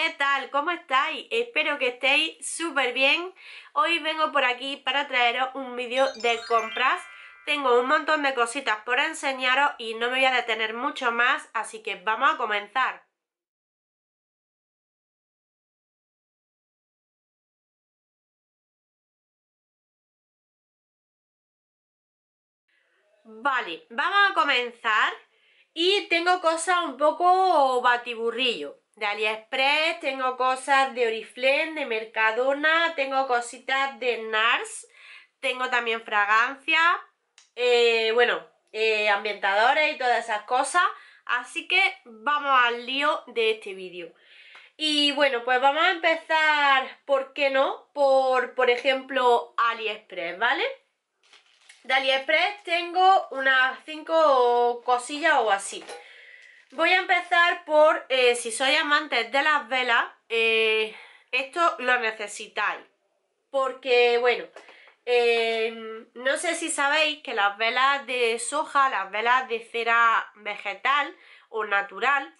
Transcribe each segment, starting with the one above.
¿Qué tal? ¿Cómo estáis? Espero que estéis súper bien. Hoy vengo por aquí para traeros un vídeo de compras. Tengo un montón de cositas por enseñaros y no me voy a detener mucho más, así que vamos a comenzar. Vale, vamos a comenzar y tengo cosas un poco batiburrillo de AliExpress, tengo cosas de Oriflame, de Mercadona, tengo cositas de NARS, tengo también fragancia, eh, bueno, eh, ambientadores y todas esas cosas. Así que vamos al lío de este vídeo. Y bueno, pues vamos a empezar, ¿por qué no? Por, por ejemplo, AliExpress, ¿vale? De AliExpress tengo unas 5 cosillas o así. Voy a empezar por eh, si sois amantes de las velas, eh, esto lo necesitáis. Porque, bueno, em, no sé si sabéis que las velas de soja, las velas de cera vegetal o natural,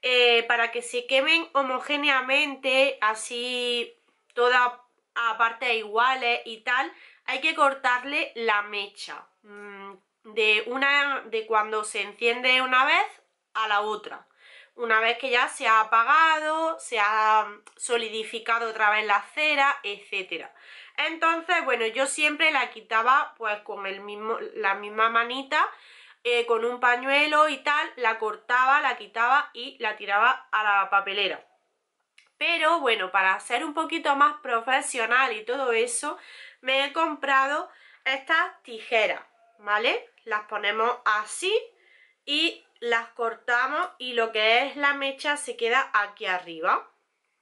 eh, para que se quemen homogéneamente, así todas a partes iguales y tal, hay que cortarle la mecha. Mm, de, una, de cuando se enciende una vez a la otra. Una vez que ya se ha apagado, se ha solidificado otra vez la cera, etcétera. Entonces, bueno, yo siempre la quitaba pues con el mismo, la misma manita, eh, con un pañuelo y tal, la cortaba, la quitaba y la tiraba a la papelera. Pero bueno, para ser un poquito más profesional y todo eso, me he comprado estas tijeras, ¿vale? Las ponemos así y las cortamos y lo que es la mecha se queda aquí arriba,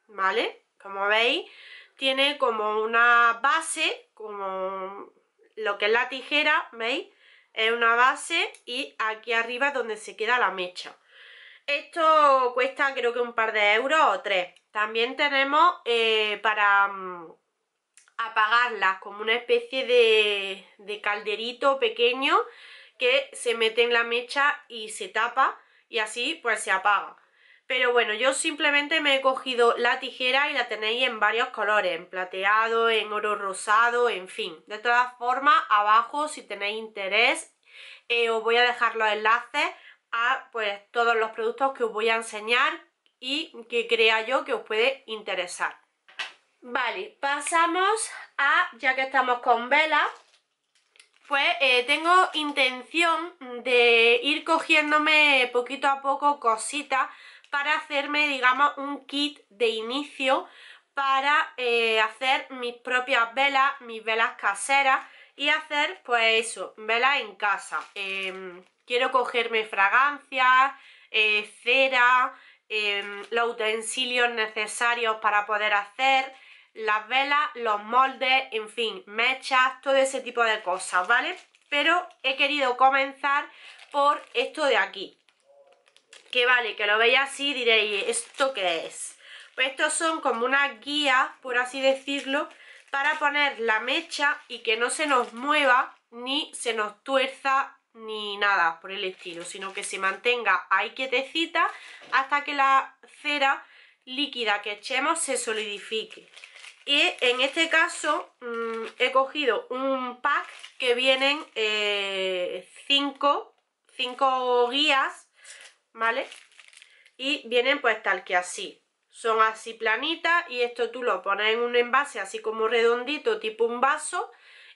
¿vale? Como veis, tiene como una base, como lo que es la tijera, ¿veis? Es una base y aquí arriba es donde se queda la mecha. Esto cuesta creo que un par de euros o tres. También tenemos eh, para mm, apagarlas como una especie de calderito pequeño que se mete en la mecha y se tapa y así pues se apaga. Pero bueno, yo simplemente me he cogido la tijera y la tenéis en varios colores, en plateado, en oro rosado, en fin. De todas formas, abajo si tenéis interés eh, os voy a dejar los enlaces a pues todos los productos que os voy a enseñar y que crea yo que os puede interesar. Vale, pasamos a, ya que estamos con vela, pues tengo intención de ir cogiéndome poquito a poco cositas para hacerme, digamos, un kit de inicio para eh, hacer mis propias velas, mis velas caseras y hacer, pues eso, velas en casa. Em, quiero cogerme fragancias, eh, cera, em, los utensilios necesarios para poder hacer las velas, los moldes, en fin, mechas, todo ese tipo de cosas, ¿vale? Pero he querido comenzar por esto de aquí. Que vale, que lo veis así diréis, ¿esto qué es? Pues estos son como unas guías, por así decirlo, para poner la mecha y que no se nos mueva, ni se nos tuerza, ni nada por el estilo, sino que se mantenga ahí quietecita hasta que la cera líquida que echemos se solidifique. Y en este caso mm, he cogido un pack que vienen eh, cinco, guías, ¿vale? Y vienen pues tal que así. Son así planitas y esto tú lo pones en un envase así como redondito, tipo un vaso.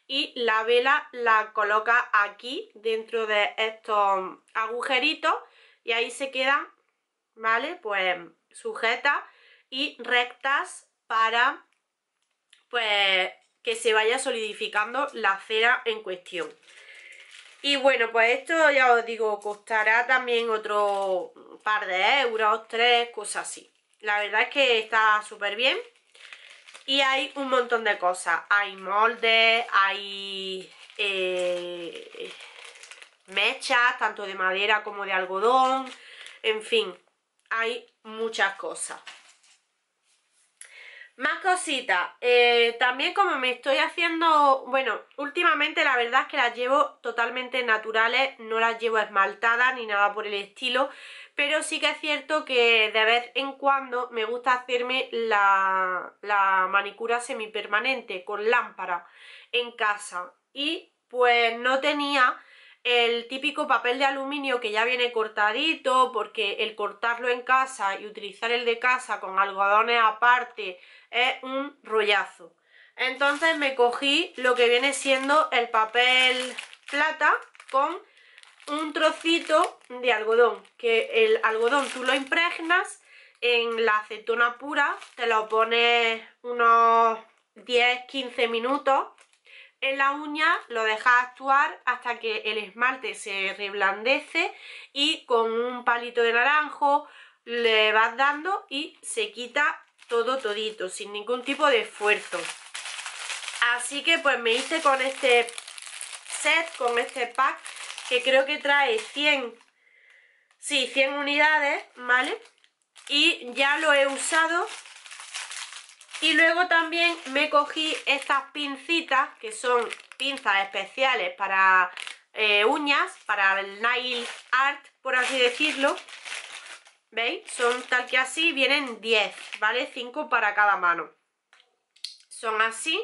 Y la vela la coloca aquí dentro de estos agujeritos y ahí se quedan, ¿vale? Pues sujetas y rectas para pues que se vaya solidificando la cera en cuestión. Y bueno, pues esto ya os digo, costará también otro par de euros, tres, cosas así. La verdad es que está súper bien. Y hay un montón de cosas. Hay moldes, hay eh, mechas, tanto de madera como de algodón. En fin, hay muchas cosas. Más cositas, eh, también como me estoy haciendo, bueno, últimamente la verdad es que las llevo totalmente naturales, no las llevo esmaltadas ni nada por el estilo, pero sí que es cierto que de vez en cuando me gusta hacerme la, la manicura semipermanente con lámpara en casa y pues no tenía el típico papel de aluminio que ya viene cortadito porque el cortarlo en casa y utilizar el de casa con algodones aparte es un rollazo entonces me cogí lo que viene siendo el papel plata con un trocito de algodón que el algodón tú lo impregnas en la acetona pura te lo pones unos 10-15 minutos en la uña, lo dejas actuar hasta que el esmalte se reblandece y con un palito de naranjo le vas dando y se quita todo todito, sin ningún tipo de esfuerzo. Así que pues me hice con este set, con este pack, que creo que trae 100, sí, 100 unidades, ¿vale? Y ya lo he usado y luego también me cogí estas pincitas, que son pinzas especiales para eh, uñas, para el nail art, por así decirlo. ¿Veis? Son tal que así, vienen 10, ¿vale? 5 para cada mano. Son así,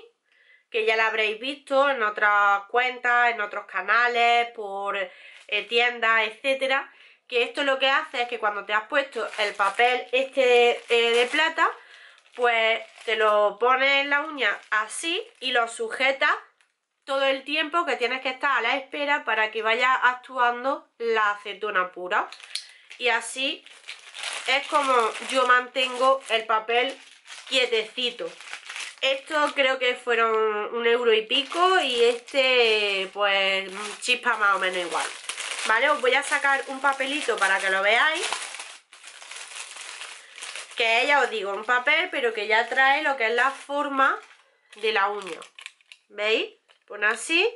que ya la habréis visto en otras cuentas, en otros canales, por eh, tiendas, etcétera. Que esto lo que hace es que cuando te has puesto el papel este de eh, plata pues te lo pones en la uña así y lo sujetas todo el tiempo que tienes que estar a la espera para que vaya actuando la acetona pura. Y así es como yo mantengo el papel quietecito. Esto creo que fueron un euro y pico y este pues chispa más o menos igual. ¿Vale? Os voy a sacar un papelito para que lo veáis que ella ya os digo, un papel, pero que ya trae lo que es la forma de la uña. ¿Veis? Pone así,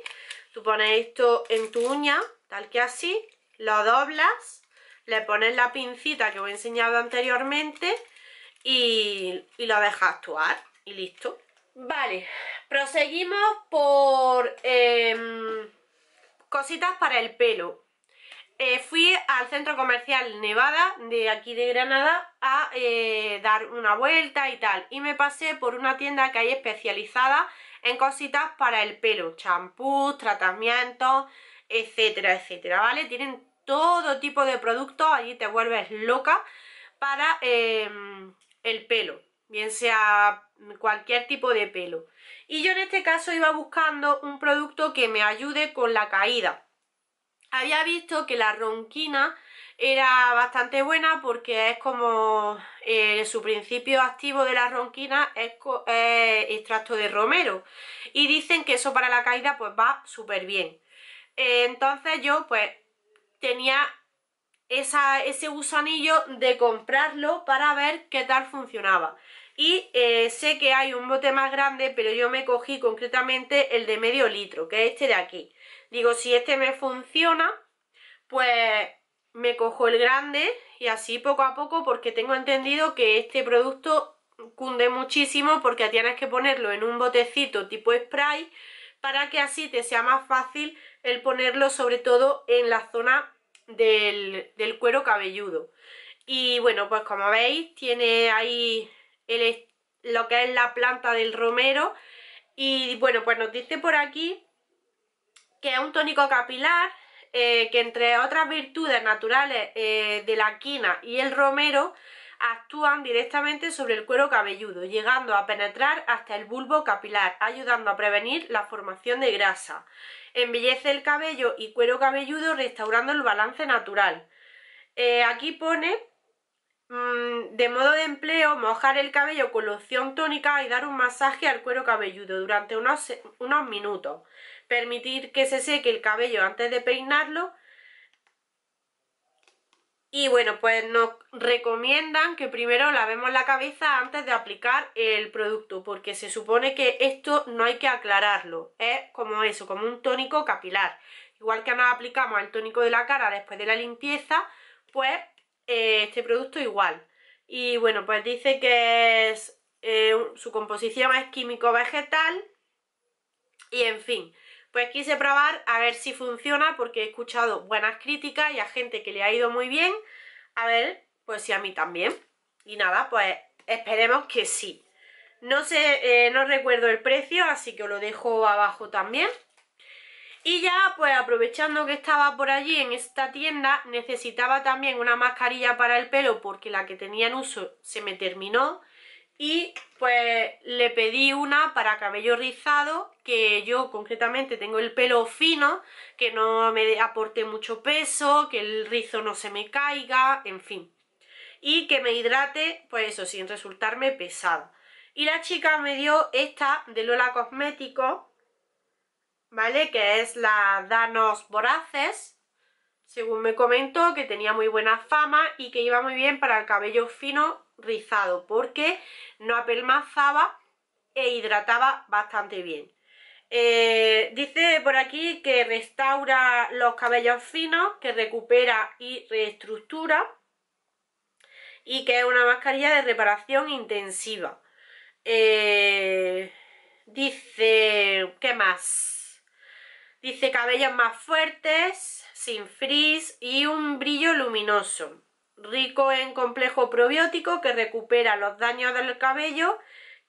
tú pones esto en tu uña, tal que así, lo doblas, le pones la pincita que os he enseñado anteriormente y, lo dejas actuar y listo. Vale, proseguimos por em, cositas para el pelo. Eh, fui al centro comercial Nevada de aquí de Granada a eh, dar una vuelta y tal y me pasé por una tienda que hay especializada en cositas para el pelo, champús, tratamientos, etcétera, etcétera, ¿vale? Tienen todo tipo de productos, allí te vuelves loca para em, el pelo, bien sea cualquier tipo de pelo. Y yo en este caso iba buscando un producto que me ayude con la caída, había visto que la ronquina era bastante buena porque es como eh, su principio activo de la ronquina es extracto de romero y dicen que eso para la caída pues va súper bien entonces yo pues tenía ese gusanillo de comprarlo para ver qué tal funcionaba y eh, sé que hay un bote más grande pero yo me cogí concretamente el de medio litro que es este de aquí Digo, si este me funciona, pues me cojo el grande y así poco a poco porque tengo entendido que este producto cunde muchísimo porque tienes que ponerlo en un botecito tipo spray para que así te sea más fácil el ponerlo sobre todo en la zona del, cuero cabelludo y bueno pues como veis tiene ahí lo que es la planta del romero y bueno pues nos dice por aquí que es un tónico capilar eh, que entre otras virtudes naturales eh, de la quina y el romero actúan directamente sobre el cuero cabelludo, llegando a penetrar hasta el bulbo capilar, ayudando a prevenir la formación de grasa. Embellece el cabello y cuero cabelludo restaurando el balance natural. Eh, aquí pone mm, de modo de empleo mojar el cabello con loción tónica y dar un masaje al cuero cabelludo durante unos, unos minutos permitir que se seque el cabello antes de peinarlo y bueno, pues nos recomiendan que primero lavemos la cabeza antes de aplicar el producto, porque se supone que esto no hay que aclararlo, es como eso, como un tónico capilar. Igual que nos aplicamos el tónico de la cara después de la limpieza, pues eh, este producto igual. Y bueno, pues dice que es, eh, su composición es químico-vegetal y en fin... Pues quise probar a ver si funciona porque he escuchado buenas críticas y a gente que le ha ido muy bien. A ver, pues si a mí también. Y nada, pues esperemos que sí. No sé, eh, no recuerdo el precio, así que lo dejo abajo también. Y ya, pues aprovechando que estaba por allí en esta tienda, necesitaba también una mascarilla para el pelo porque la que tenía en uso se me terminó y pues le pedí una para cabello rizado que yo concretamente tengo el pelo fino que no me aporte mucho peso que el rizo no se me caiga en fin y que me hidrate pues eso sin resultarme pesada y la chica me dio esta de Lola Cosmético, ¿vale? que es la Danos Voraces según me comentó que tenía muy buena fama y que iba muy bien para el cabello fino rizado porque no apelmazaba e hidrataba bastante bien. Eh, dice por aquí que restaura los cabellos finos, que recupera y reestructura y que es una mascarilla de reparación intensiva. Eh, dice, ¿qué más? Dice cabellos más fuertes, sin frizz y un brillo luminoso rico en complejo probiótico que recupera los daños del cabello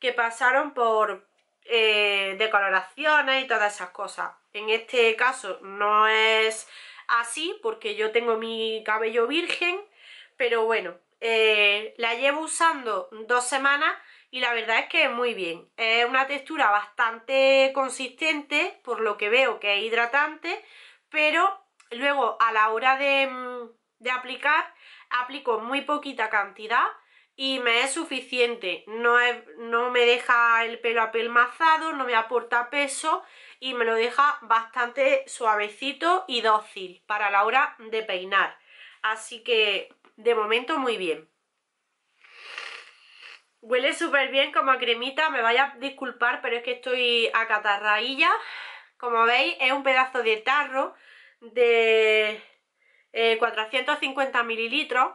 que pasaron por eh, decoloraciones y todas esas cosas. En este caso no es así porque yo tengo mi cabello virgen, pero bueno, eh, la llevo usando dos semanas y la verdad es que es muy bien. Es una textura bastante consistente, por lo que veo que es hidratante, pero luego a la hora de mm, aplicar aplico muy poquita cantidad y me es suficiente, no, no me deja el pelo apelmazado, no me aporta peso y me lo deja bastante suavecito y dócil para la hora de peinar. Así que de momento muy bien. Huele súper bien como a cremita, me vaya a disculpar pero es que estoy a catarrailla. Como veis es un pedazo de tarro de 450 eh, mililitros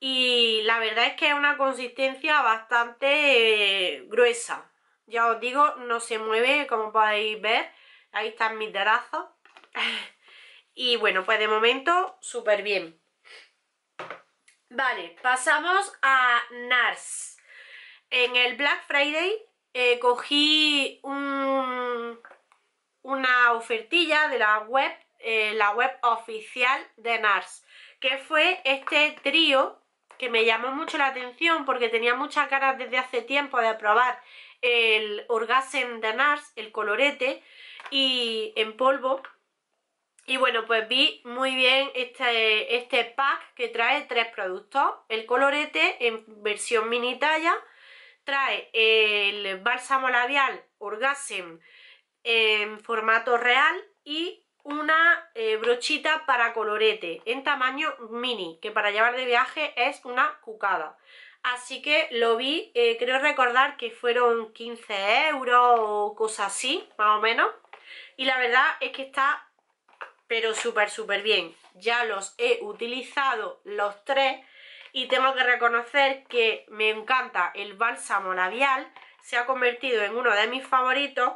y la verdad es que es una consistencia bastante eh, gruesa ya os digo, no se mueve como podéis ver ahí están mis darazos y bueno, pues de momento súper bien vale, pasamos a NARS en el Black Friday eh, cogí un, una ofertilla de la web eh, la web oficial de NARS, que fue este trío que me llamó mucho la atención porque tenía muchas ganas desde hace tiempo de probar el Orgasm de NARS, el colorete, y en polvo. Y bueno, pues vi muy bien este, este pack que trae tres productos. El colorete en versión mini talla, trae el bálsamo labial Orgasm en formato real y una eh, brochita para colorete en tamaño mini, que para llevar de viaje es una cucada. Así que lo vi, eh, creo recordar que fueron 15 euros o cosas así, más o menos. Y la verdad es que está pero súper súper bien. Ya los he utilizado los tres y tengo que reconocer que me encanta el bálsamo labial. Se ha convertido en uno de mis favoritos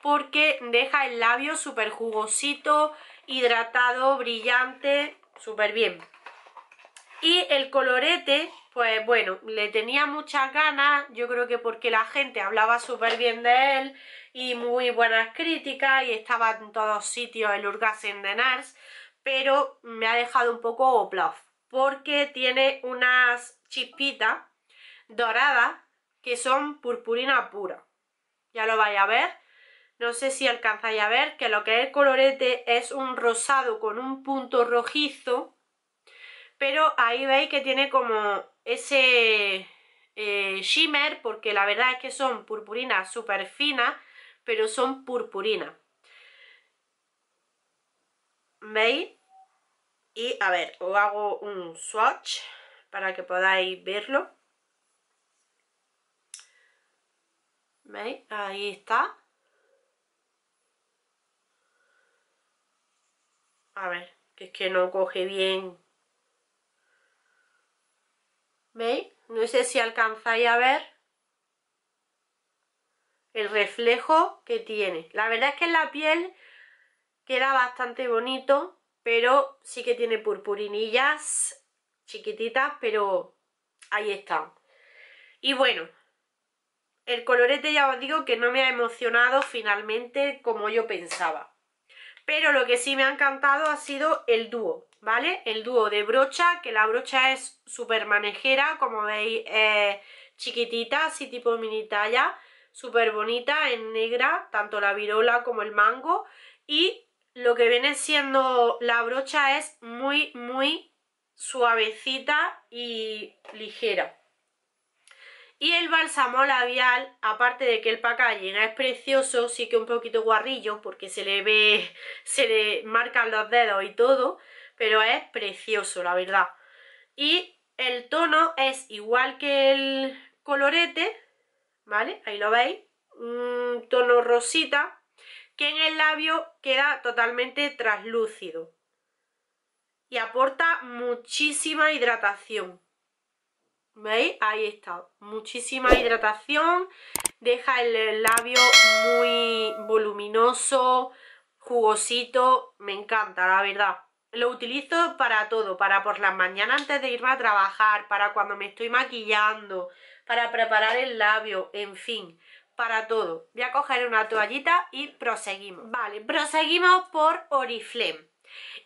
porque deja el labio súper jugosito, hidratado, brillante, súper bien. Y el colorete, pues bueno, le tenía muchas ganas, yo creo que porque la gente hablaba súper bien de él y muy buenas críticas y estaba en todos sitios el Urgasen de Nars, pero me ha dejado un poco plof porque tiene unas chispitas doradas que son purpurina pura. Ya lo vais a ver no sé si alcanzáis a ver que lo que es el colorete es un rosado con un punto rojizo, pero ahí veis que tiene como ese eh, shimmer, porque la verdad es que son purpurinas súper finas, pero son purpurinas. ¿Veis? Y a ver, os hago un swatch para que podáis verlo. ¿Veis? Ahí está. A ver, que es que no coge bien. ¿Veis? No sé si alcanzáis a ver el reflejo que tiene. La verdad es que en la piel queda bastante bonito, pero sí que tiene purpurinillas chiquititas, pero ahí están. Y bueno, el colorete ya os digo que no me ha emocionado finalmente como yo pensaba. Pero lo que sí me ha encantado ha sido el dúo, ¿vale? El dúo de brocha, que la brocha es súper manejera, como veis, eh, chiquitita, así tipo mini talla, súper bonita, en negra, tanto la virola como el mango. Y lo que viene siendo la brocha es muy, muy suavecita y ligera. Y el bálsamo labial, aparte de que el packaging es precioso, sí que un poquito guarrillo porque se le ve, se le marcan los dedos y todo, pero es precioso, la verdad. Y el tono es igual que el colorete, ¿vale? Ahí lo veis, un tono rosita, que en el labio queda totalmente traslúcido y aporta muchísima hidratación. ¿Veis? Ahí está. Muchísima hidratación. Deja el labio muy voluminoso, jugosito. Me encanta, la verdad. Lo utilizo para todo. Para por las mañana antes de irme a trabajar. Para cuando me estoy maquillando. Para preparar el labio. En fin, para todo. Voy a coger una toallita y proseguimos. Vale, proseguimos por Oriflame.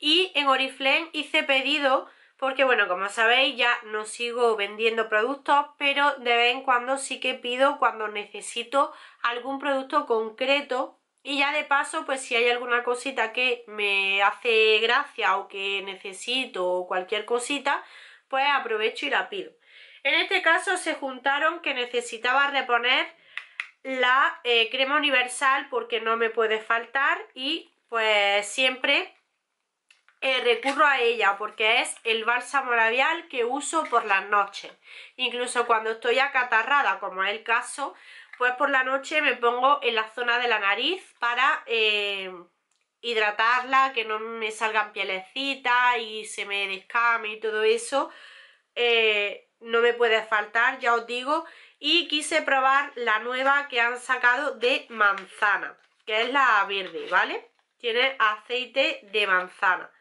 Y en Oriflame hice pedido porque bueno, como sabéis ya no sigo vendiendo productos, pero de vez en cuando sí que pido cuando necesito algún producto concreto y ya de paso, pues si hay alguna cosita que me hace gracia o que necesito o cualquier cosita, pues aprovecho y la pido. En este caso se juntaron que necesitaba reponer la eh, crema universal porque no me puede faltar y pues siempre eh, recurro a ella porque es el bálsamo labial que uso por las noches. Incluso cuando estoy acatarrada, como es el caso, pues por la noche me pongo en la zona de la nariz para eh, hidratarla, que no me salgan pielecitas y se me descame y todo eso. Eh, no me puede faltar, ya os digo. Y quise probar la nueva que han sacado de manzana, que es la verde, ¿vale? Tiene aceite de manzana.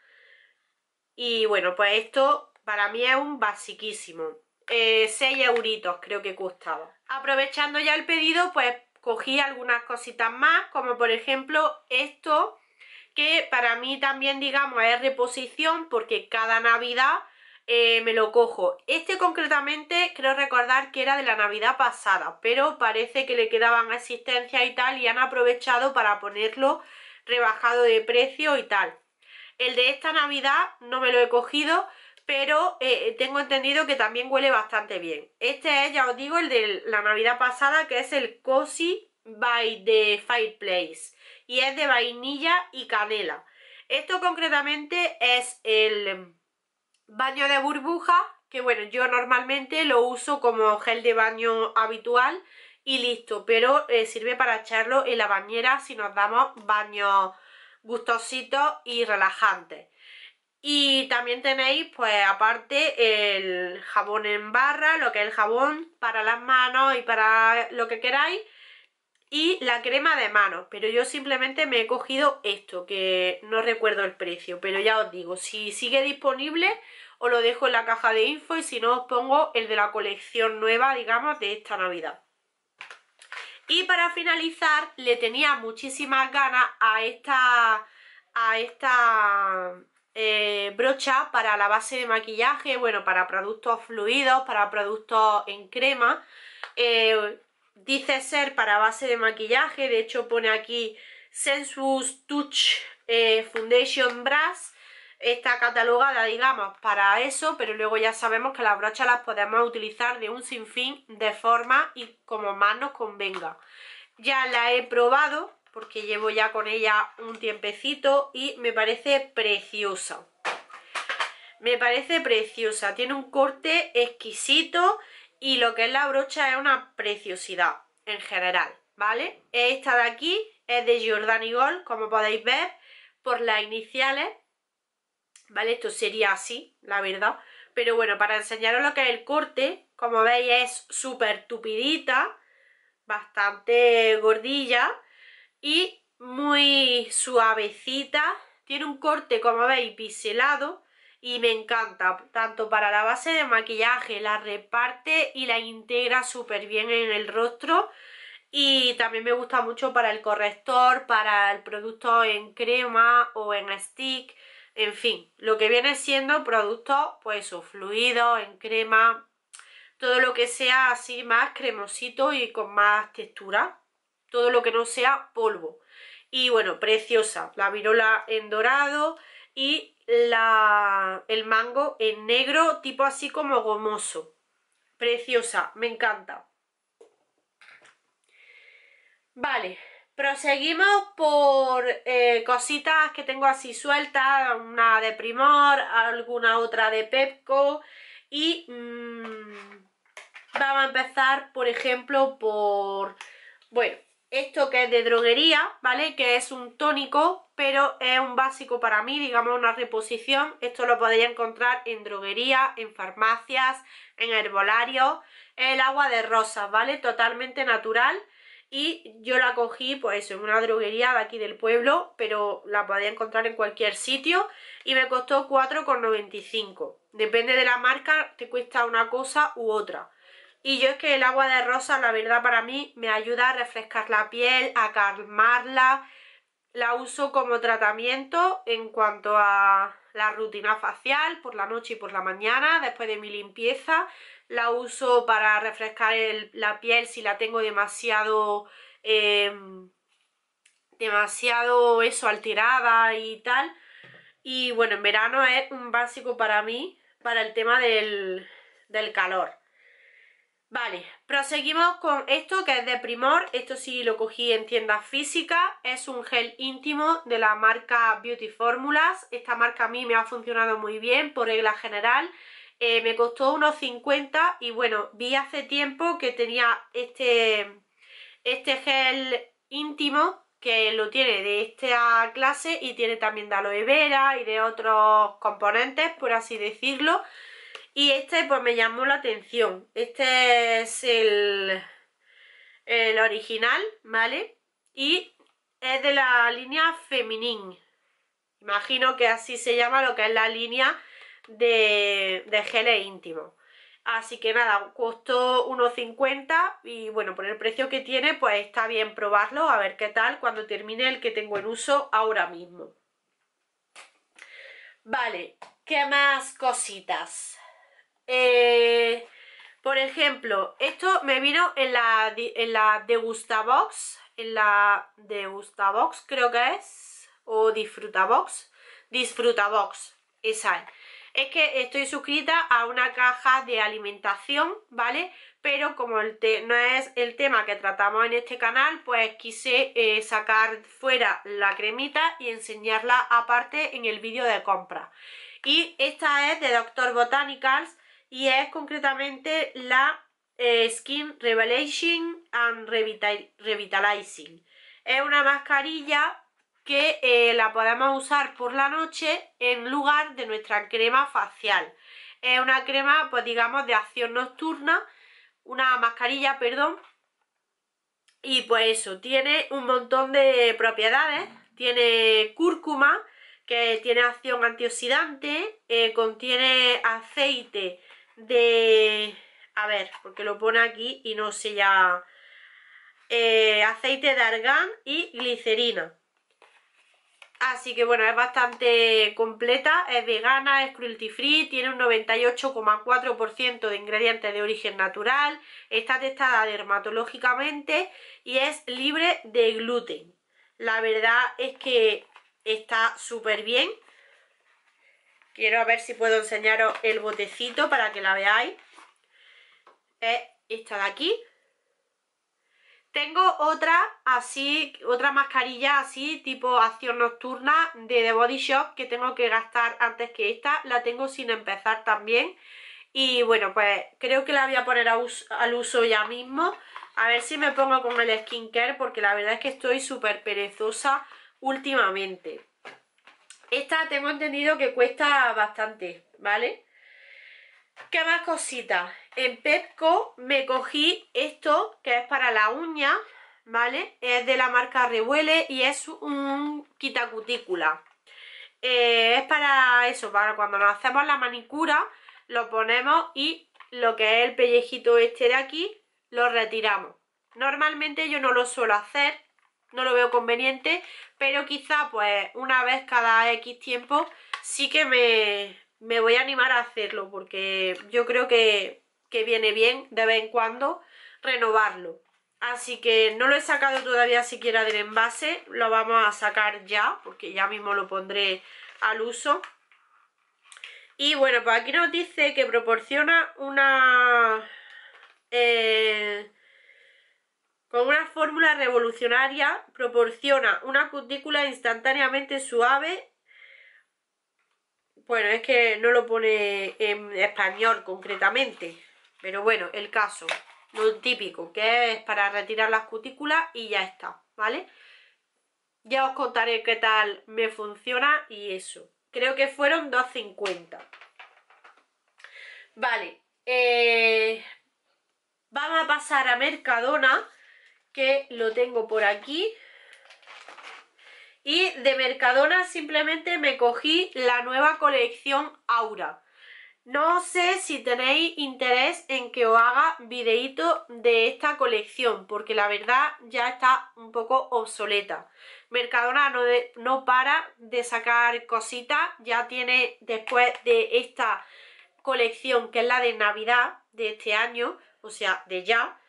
Y bueno, pues esto para mí es un basiquísimo. 6 eh, euritos creo que costaba. Aprovechando ya el pedido, pues cogí algunas cositas más, como por ejemplo esto, que para mí también, digamos, es reposición, porque cada Navidad eh, me lo cojo. Este concretamente creo recordar que era de la Navidad pasada, pero parece que le quedaban existencia y tal, y han aprovechado para ponerlo rebajado de precio y tal. El de esta Navidad no me lo he cogido, pero eh, tengo entendido que también huele bastante bien. Este es, ya os digo, el de la Navidad pasada, que es el Cozy by the Fireplace. Y es de vainilla y canela. Esto concretamente es el baño de burbuja, que bueno, yo normalmente lo uso como gel de baño habitual y listo. Pero eh, sirve para echarlo en la bañera si nos damos baño gustosito y relajante. Y también tenéis, pues aparte, el jabón en barra, lo que es el jabón para las manos y para lo que queráis. Y la crema de manos, pero yo simplemente me he cogido esto, que no recuerdo el precio, pero ya os digo, si sigue disponible os lo dejo en la caja de info y si no os pongo el de la colección nueva, digamos, de esta Navidad. Y para finalizar, le tenía muchísimas ganas a esta, a esta eh, brocha para la base de maquillaje, bueno, para productos fluidos, para productos en crema. Eh, dice ser para base de maquillaje, de hecho pone aquí Sensuous Touch eh, Foundation Brass está catalogada, digamos, para eso, pero luego ya sabemos que las brochas las podemos utilizar de un sinfín de forma y como más nos convenga. Ya la he probado porque llevo ya con ella un tiempecito y me parece preciosa. Me parece preciosa, tiene un corte exquisito y lo que es la brocha es una preciosidad en general, ¿vale? Esta de aquí es de Giordani Gold, como podéis ver, por las iniciales ¿vale? Esto sería así, la verdad. Pero bueno, para enseñaros lo que es el corte, como veis es súper tupidita, bastante gordilla y muy suavecita. Tiene un corte, como veis, piselado. y me encanta, tanto para la base de maquillaje, la reparte y la integra súper bien en el rostro y también me gusta mucho para el corrector, para el producto en crema o en stick, en fin, lo que viene siendo productos, pues eso, fluido en crema, todo lo que sea así más cremosito y con más textura, todo lo que no sea polvo. Y bueno, preciosa, la virola en dorado y la, el mango en negro, tipo así como gomoso. Preciosa, me encanta. Vale, Proseguimos por eh, cositas que tengo así sueltas, una de Primor, alguna otra de Pepco y mm, vamos a empezar por ejemplo por, bueno, esto que es de droguería, ¿vale? Que es un tónico, pero es un básico para mí, digamos una reposición. Esto lo podéis encontrar en droguería, en farmacias, en herbolarios. El agua de rosas, ¿vale? Totalmente natural y yo la cogí pues en una droguería de aquí del pueblo, pero la podía encontrar en cualquier sitio y me costó 4,95. Depende de la marca, te cuesta una cosa u otra. Y yo es que el agua de rosa, la verdad para mí, me ayuda a refrescar la piel, a calmarla. La uso como tratamiento en cuanto a la rutina facial, por la noche y por la mañana, después de mi limpieza la uso para refrescar la piel si la tengo demasiado... Em, demasiado eso, alterada y tal. Y bueno, en verano es un básico para mí, para el tema del, del calor. Vale, proseguimos con esto que es de Primor, esto sí lo cogí en tienda física. es un gel íntimo de la marca Beauty Formulas, esta marca a mí me ha funcionado muy bien por regla general eh, me costó unos 50 y bueno, vi hace tiempo que tenía este, este gel íntimo que lo tiene de esta clase y tiene también de aloe vera y de otros componentes, por así decirlo. Y este pues me llamó la atención. Este es el, el original, ¿vale? Y es de la línea Feminin. Imagino que así se llama lo que es la línea de, de íntimo, Así que nada, costó 1,50 y bueno, por el precio que tiene pues está bien probarlo, a ver qué tal cuando termine el que tengo en uso ahora mismo. Vale, ¿qué más cositas? Eh, por ejemplo, esto me vino en la, en la Degustabox, en la Degustabox creo que es, o Disfrutabox, Disfrutabox, esa es es que estoy suscrita a una caja de alimentación, ¿vale? Pero como no es el tema que tratamos en este canal, pues quise eh, sacar fuera la cremita y enseñarla aparte en el vídeo de compra. Y esta es de Dr. Botanicals y es concretamente la eh, Skin Revelation and Revitalizing. Es una mascarilla que eh, la podemos usar por la noche en lugar de nuestra crema facial. Es una crema, pues digamos, de acción nocturna, una mascarilla, perdón. Y pues eso, tiene un montón de propiedades. Tiene cúrcuma, que tiene acción antioxidante, eh, contiene aceite de... A ver, porque lo pone aquí y no sé ya... Eh, aceite de argán y glicerina. Así que bueno, es bastante completa, es vegana, es cruelty free, tiene un 98,4% de ingredientes de origen natural, está testada dermatológicamente y es libre de gluten. La verdad es que está súper bien. Quiero a ver si puedo enseñaros el botecito para que la veáis. Es esta de aquí. Tengo otra así, otra mascarilla así, tipo acción nocturna de The Body Shop que tengo que gastar antes que esta. La tengo sin empezar también. Y bueno, pues creo que la voy a poner al uso ya mismo. A ver si me pongo con el skincare porque la verdad es que estoy súper perezosa últimamente. Esta tengo entendido que cuesta bastante, ¿vale? ¿Qué más cositas? En Pepco me cogí esto que es para la uña, ¿vale? Es de la marca Rehuele y es un quitacutícula. Eh, es para eso, para cuando nos hacemos la manicura, lo ponemos y lo que es el pellejito este de aquí, lo retiramos. Normalmente yo no lo suelo hacer, no lo veo conveniente, pero quizá pues una vez cada X tiempo sí que me, me voy a animar a hacerlo porque yo creo que, viene bien de vez en cuando renovarlo. Así que no lo he sacado todavía siquiera del envase, lo vamos a sacar ya porque ya mismo lo pondré al uso. Y bueno, pues aquí nos dice que proporciona una... Eh, con una fórmula revolucionaria proporciona una cutícula instantáneamente suave bueno, es que no lo pone en español concretamente. Pero bueno, el caso. Lo típico, que es para retirar las cutículas y ya está, ¿vale? Ya os contaré qué tal me funciona y eso. Creo que fueron 2.50. Vale. Eh, vamos a pasar a Mercadona, que lo tengo por aquí. Y de Mercadona simplemente me cogí la nueva colección Aura. No sé si tenéis interés en que os haga videíto de esta colección, porque la verdad ya está un poco obsoleta. Mercadona no, para de sacar cositas, ya tiene después de esta colección, que es la de Navidad de este año, o sea, de ya,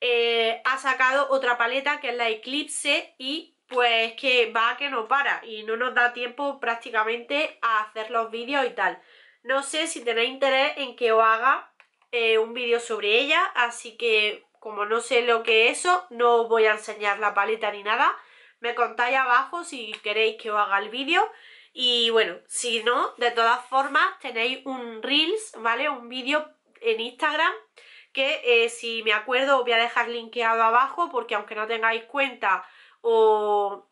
eh, ha sacado otra paleta que es la Eclipse y pues que va que no para y no nos da tiempo prácticamente a hacer los vídeos y tal. No sé si tenéis interés en que os haga eh, un vídeo sobre ella, así que como no sé lo que es eso, no os voy a enseñar la paleta ni nada. Me contáis abajo si queréis que os haga el vídeo. Y bueno, si no, de todas formas tenéis un Reels, ¿vale? Un vídeo en Instagram que eh, si me acuerdo os voy a dejar linkeado abajo porque aunque no tengáis cuenta o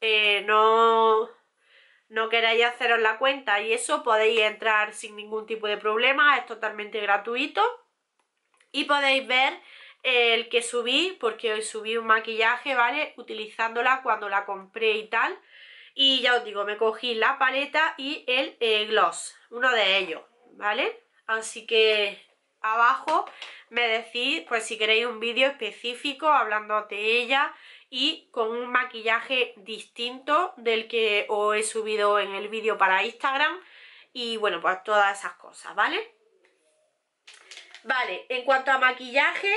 eh, no, no queréis haceros la cuenta y eso podéis entrar sin ningún tipo de problema, es totalmente gratuito y podéis ver eh, el que subí, porque hoy subí un maquillaje, ¿vale? Utilizándola cuando la compré y tal. Y ya os digo, me cogí la paleta y el eh, gloss, uno de ellos, ¿vale? Así que abajo me decís, pues si queréis un vídeo específico hablando de ella y con un maquillaje distinto del que os he subido en el vídeo para Instagram y bueno, pues todas esas cosas, ¿vale? Vale, en cuanto a maquillaje,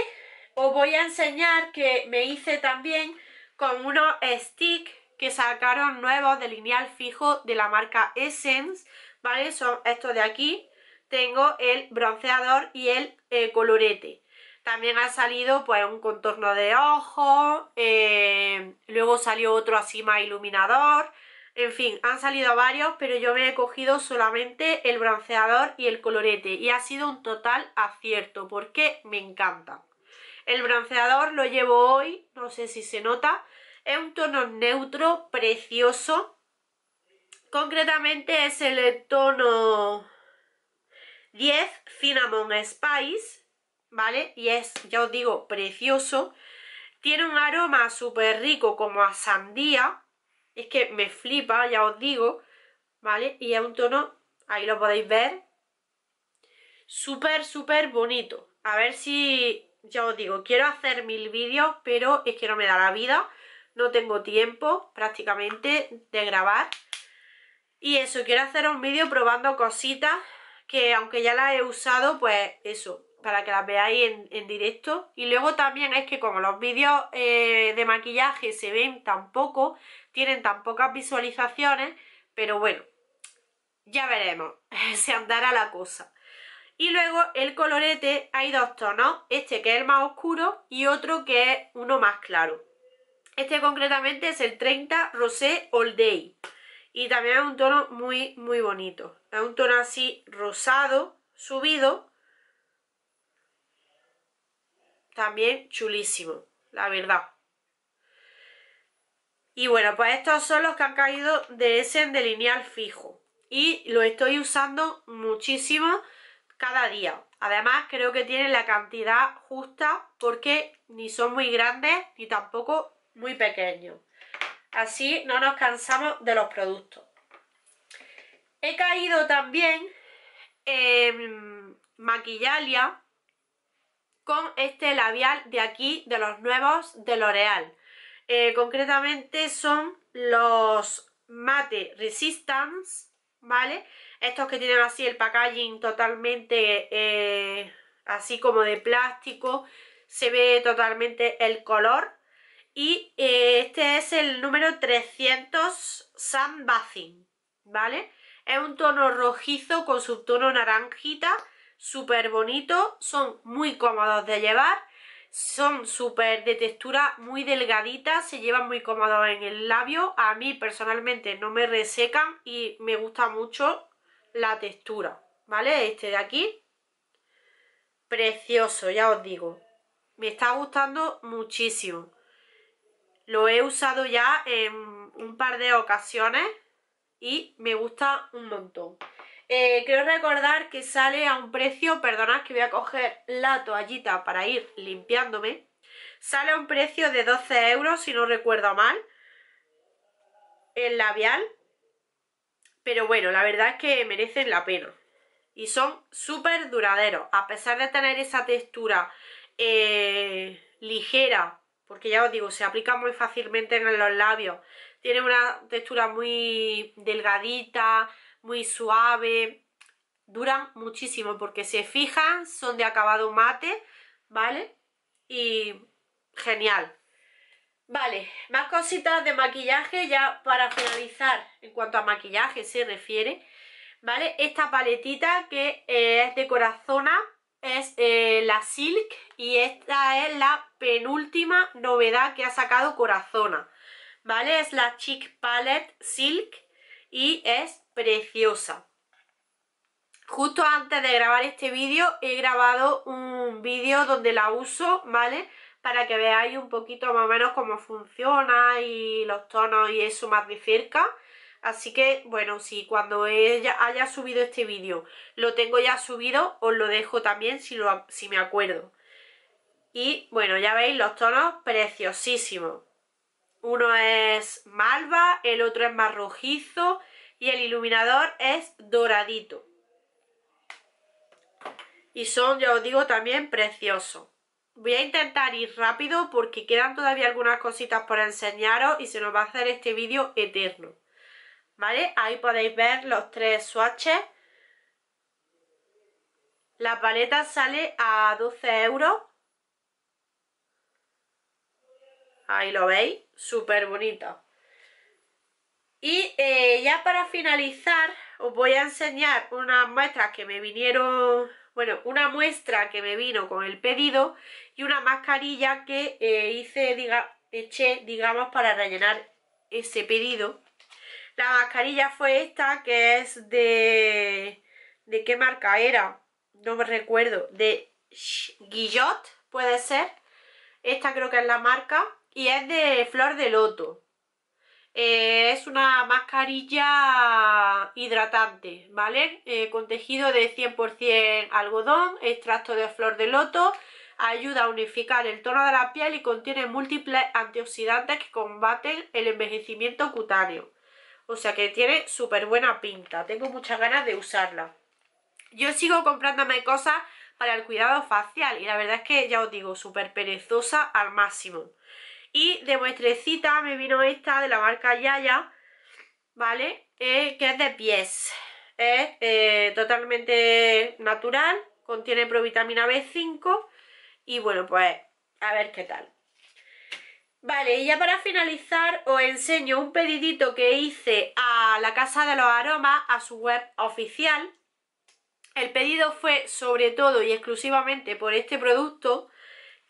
os voy a enseñar que me hice también con unos sticks que sacaron nuevos de lineal fijo de la marca Essence, ¿vale? Son estos de aquí. Tengo el bronceador y el eh, colorete. También ha salido pues un contorno de ojo, eh, luego salió otro así más iluminador, en fin, han salido varios, pero yo me he cogido solamente el bronceador y el colorete y ha sido un total acierto porque me encanta. El bronceador lo llevo hoy, no sé si se nota, es un tono neutro, precioso. Concretamente es el tono 10 Cinnamon Spice ¿vale? Y es, ya os digo, precioso. Tiene un aroma súper rico como a sandía. Es que me flipa, ya os digo, ¿vale? Y es un tono, ahí lo podéis ver, súper, súper bonito. A ver si, ya os digo, quiero hacer mil vídeos, pero es que no me da la vida. No tengo tiempo prácticamente de grabar. Y eso, quiero hacer un vídeo probando cositas que aunque ya las he usado, pues eso, para que las veáis en, directo. Y luego también es que como los vídeos eh, de maquillaje se ven tan poco, tienen tan pocas visualizaciones, pero bueno, ya veremos, se andará la cosa. Y luego el colorete, hay dos tonos, este que es el más oscuro y otro que es uno más claro. Este concretamente es el 30 Rosé All Day. Y también es un tono muy, muy bonito. Es un tono así rosado, subido, también chulísimo, la verdad. Y bueno, pues estos son los que han caído de ese de fijo. Y lo estoy usando muchísimo cada día. Además, creo que tienen la cantidad justa porque ni son muy grandes ni tampoco muy pequeños. Así no nos cansamos de los productos. He caído también en Maquillalia, con este labial de aquí, de los nuevos de L'Oreal. Eh, concretamente son los Mate Resistance, ¿vale? Estos que tienen así el packaging totalmente eh, así como de plástico, se ve totalmente el color. Y eh, este es el número 300 Sun Bathing, ¿vale? Es un tono rojizo con subtono naranjita súper bonito son muy cómodos de llevar, son súper de textura muy delgadita, se llevan muy cómodos en el labio, a mí personalmente no me resecan y me gusta mucho la textura, ¿vale? Este de aquí, precioso, ya os digo, me está gustando muchísimo. Lo he usado ya en un par de ocasiones y me gusta un montón. Eh, creo recordar que sale a un precio, perdonad que voy a coger la toallita para ir limpiándome, sale a un precio de 12 euros, si no recuerdo mal, el labial, pero bueno, la verdad es que merecen la pena. Y son súper duraderos, a pesar de tener esa textura eh, ligera, porque ya os digo, se aplica muy fácilmente en los labios, tiene una textura muy delgadita, muy suave, duran muchísimo porque se fijan, son de acabado mate, ¿vale? Y genial. Vale, más cositas de maquillaje ya para finalizar en cuanto a maquillaje se refiere, ¿vale? Esta paletita que es de Corazona es eh, la Silk y esta es la penúltima novedad que ha sacado Corazona, ¿vale? Es la Chic Palette Silk y es preciosa. Justo antes de grabar este vídeo he grabado un vídeo donde la uso, ¿vale? Para que veáis un poquito más o menos cómo funciona y los tonos y eso más de cerca. Así que, bueno, si cuando ella haya subido este vídeo lo tengo ya subido, os lo dejo también si, si me acuerdo. Y bueno, ya veis los tonos preciosísimos. Uno es malva, el otro es más rojizo y el iluminador es doradito. Y son, ya os digo, también preciosos. Voy a intentar ir rápido porque quedan todavía algunas cositas por enseñaros y se nos va a hacer este vídeo eterno. ¿Vale? Ahí podéis ver los tres swatches. La paleta sale a 12 euros Ahí lo veis, súper bonita. Y eh, ya para finalizar os voy a enseñar unas muestras que me vinieron, bueno, una muestra que me vino con el pedido y una mascarilla que eh, hice, diga, eché, digamos, para rellenar ese pedido. La mascarilla fue esta que es de... ¿De qué marca era? No me recuerdo. De Guillot, puede ser. Esta creo que es la marca y es de flor de loto. Eh, es una mascarilla hidratante, ¿vale? Eh, con tejido de 100% algodón, extracto de flor de loto, ayuda a unificar el tono de la piel y contiene múltiples antioxidantes que combaten el envejecimiento cutáneo. O sea que tiene súper buena pinta, tengo muchas ganas de usarla. Yo sigo comprándome cosas para el cuidado facial y la verdad es que ya os digo, súper perezosa al máximo. Y de muestrecita me vino esta de la marca Yaya, ¿vale? Eh, que es de pies. Es eh, totalmente natural, contiene provitamina B5 y bueno, pues a ver qué tal. Vale, y ya para finalizar os enseño un pedidito que hice a la Casa de los Aromas, a su web oficial. El pedido fue sobre todo y exclusivamente por este producto,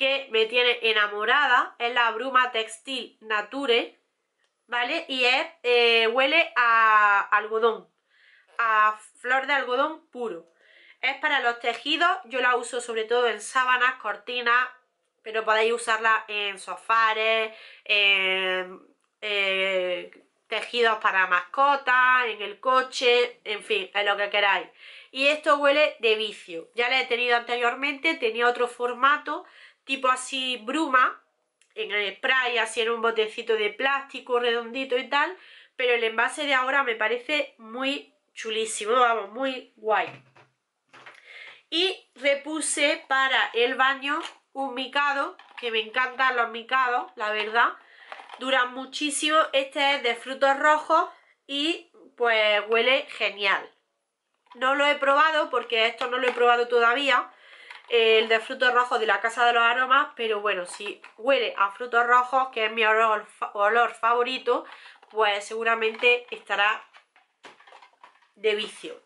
que me tiene enamorada, es la bruma textil Nature, ¿vale? Y es, eh, huele a algodón, a flor de algodón puro. Es para los tejidos, yo la uso sobre todo en sábanas, cortinas, pero podéis usarla en sofares, en eh, tejidos para mascotas, en el coche, en fin, en lo que queráis. Y esto huele de vicio. Ya la he tenido anteriormente, tenía otro formato, tipo así bruma, en el spray, así en un botecito de plástico redondito y tal, pero el envase de ahora me parece muy chulísimo, vamos, muy guay. Y repuse para el baño un micado, que me encantan los micados, la verdad, duran muchísimo, este es de frutos rojos y pues huele genial. No lo he probado porque esto no lo he probado todavía, el de frutos rojos de la Casa de los Aromas, pero bueno, si huele a frutos rojos, que es mi olor, olor favorito, pues seguramente estará de vicio.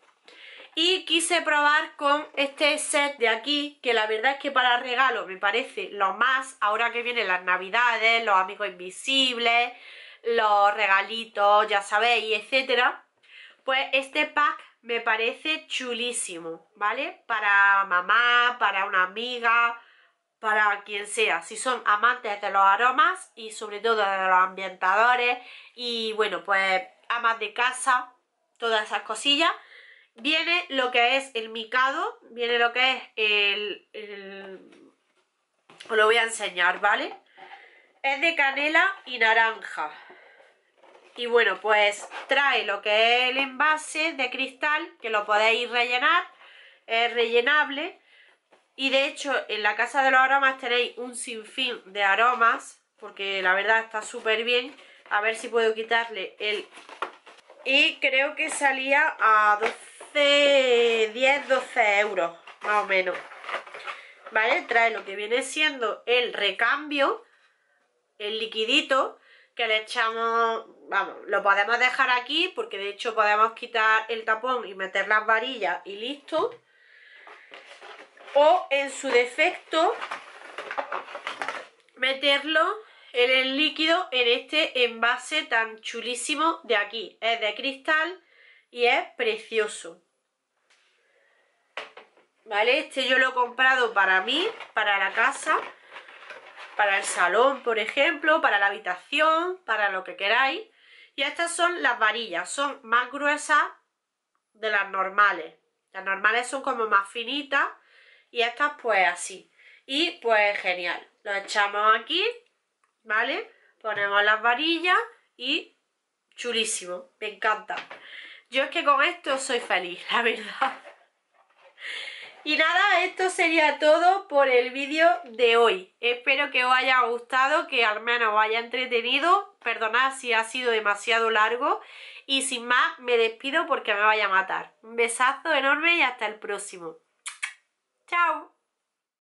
Y quise probar con este set de aquí, que la verdad es que para regalo me parece lo más, ahora que vienen las navidades, los amigos invisibles, los regalitos, ya sabéis, etcétera. Pues este pack me parece chulísimo, ¿vale? Para mamá, para una amiga, para quien sea. Si son amantes de los aromas y sobre todo de los ambientadores y bueno, pues amas de casa, todas esas cosillas. Viene lo que es el micado, viene lo que es el... Os lo voy a enseñar, ¿vale? Es de canela y naranja. Y bueno, pues trae lo que es el envase de cristal, que lo podéis rellenar, es rellenable. Y de hecho, en la casa de los aromas tenéis un sinfín de aromas, porque la verdad está súper bien. A ver si puedo quitarle el... Y creo que salía a 12, 10, 12 euros, más o menos. ¿Vale? Trae lo que viene siendo el recambio, el liquidito que le echamos, vamos, lo podemos dejar aquí porque de hecho podemos quitar el tapón y meter las varillas y listo. O en su defecto, meterlo en el líquido en este envase tan chulísimo de aquí. Es de cristal y es precioso. ¿Vale? Este yo lo he comprado para mí, para la casa para el salón, por ejemplo, para la habitación, para lo que queráis. Y estas son las varillas, son más gruesas de las normales. Las normales son como más finitas y estas pues así. Y pues genial, lo echamos aquí, ¿vale? Ponemos las varillas y chulísimo, me encanta. Yo es que con esto soy feliz, la verdad. Y nada, esto sería todo por el vídeo de hoy. Espero que os haya gustado, que al menos os haya entretenido. Perdonad si ha sido demasiado largo. Y sin más, me despido porque me vaya a matar. Un besazo enorme y hasta el próximo. ¡Chao!